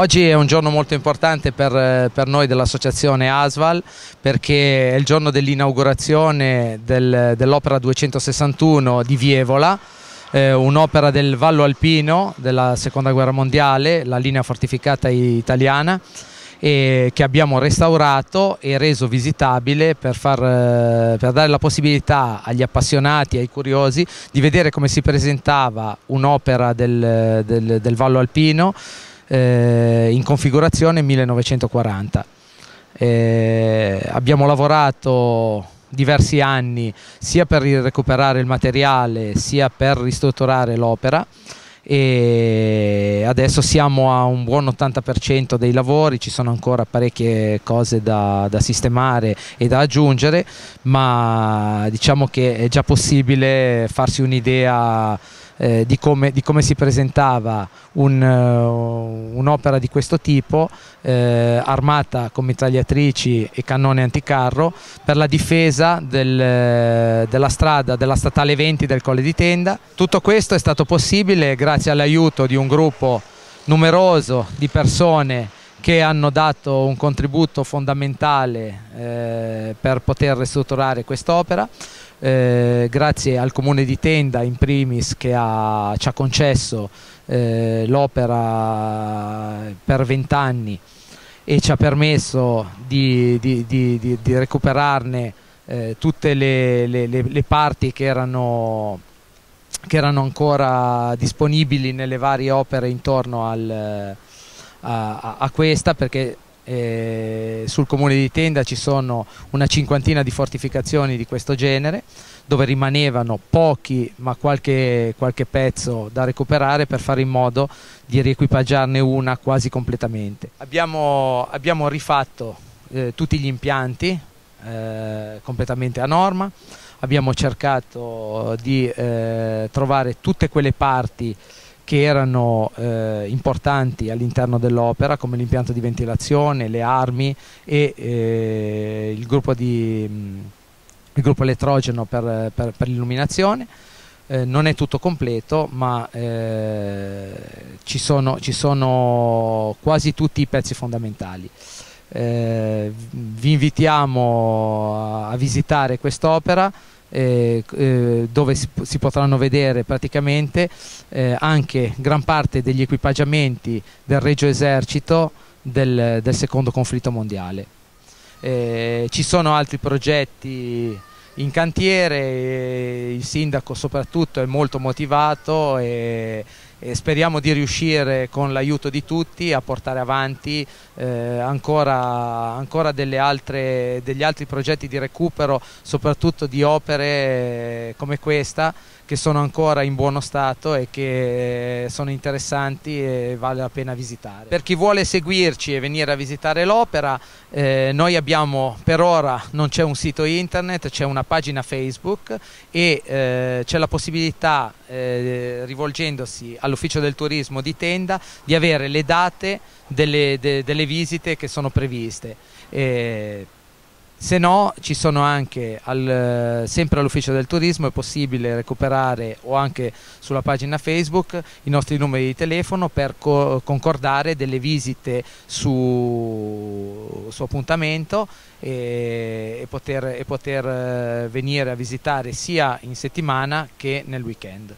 Oggi è un giorno molto importante per, eh, per noi dell'associazione ASVAL perché è il giorno dell'inaugurazione del, dell'opera 261 di Vievola eh, un'opera del Vallo Alpino della Seconda Guerra Mondiale, la linea fortificata italiana che abbiamo restaurato e reso visitabile per, far, eh, per, dare la possibilità agli appassionati, ai curiosi di vedere come si presentava un'opera del, del, del Vallo Alpino eh, in configurazione 1940. Eh, abbiamo lavorato diversi anni sia per recuperare il materiale sia per ristrutturare l'opera e adesso siamo a un buon 80% dei lavori, ci sono ancora parecchie cose da, da, sistemare e da aggiungere, ma diciamo che è già possibile farsi un'idea eh, di, come, di, come, si presentava eh, un'opera un di questo tipo eh, armata con mitragliatrici e cannone anticarro per la difesa del, eh, della strada della statale 20 del Colle di Tenda. Tutto questo è stato possibile grazie all'aiuto di un gruppo numeroso di persone che hanno dato un contributo fondamentale eh, per poter ristrutturare quest'opera. Eh, grazie al comune di Tenda in primis che ha, ci ha concesso eh, l'opera per vent'anni e ci ha permesso di, di, di, di recuperarne eh, tutte le, le, le, parti che erano, che erano ancora disponibili nelle varie opere intorno al, a, a questa perché eh, sul comune di Tenda ci sono una cinquantina di fortificazioni di questo genere dove rimanevano pochi ma qualche, qualche pezzo da recuperare per fare in modo di riequipaggiarne una quasi completamente. Abbiamo, abbiamo rifatto eh, tutti gli impianti eh, completamente a norma, abbiamo cercato di eh, trovare tutte quelle parti che erano eh, importanti all'interno dell'opera come l'impianto di ventilazione, le armi e eh, il, gruppo di, mm, il, gruppo elettrogeno per, per, per l'illuminazione. Eh, non è tutto completo, ma eh, ci sono, ci, sono, quasi tutti i pezzi fondamentali. Eh, vi invitiamo a visitare quest'opera. Eh, eh, dove si, si, potranno vedere praticamente eh, anche gran parte degli equipaggiamenti del Regio Esercito del, del secondo conflitto mondiale. Eh, ci sono altri progetti in cantiere, eh, il sindaco soprattutto è molto motivato e e speriamo di riuscire con l'aiuto di tutti a portare avanti eh, ancora, ancora altre, degli altri progetti di recupero, soprattutto di opere eh, come questa che sono ancora in buono stato e che sono interessanti e vale la pena visitare. Per chi vuole seguirci e venire a visitare l'opera, eh, noi abbiamo per ora non c'è un sito internet, c'è una pagina Facebook e eh, c'è la possibilità eh, rivolgendosi al all'ufficio del turismo di Tenda di avere le date delle, de, delle visite che sono previste. E eh, se no ci sono anche al, sempre all'ufficio del turismo è possibile recuperare o anche sulla pagina Facebook i nostri numeri di telefono per co concordare delle visite su, su appuntamento e, e, poter, e poter eh, venire a visitare sia in settimana che nel weekend.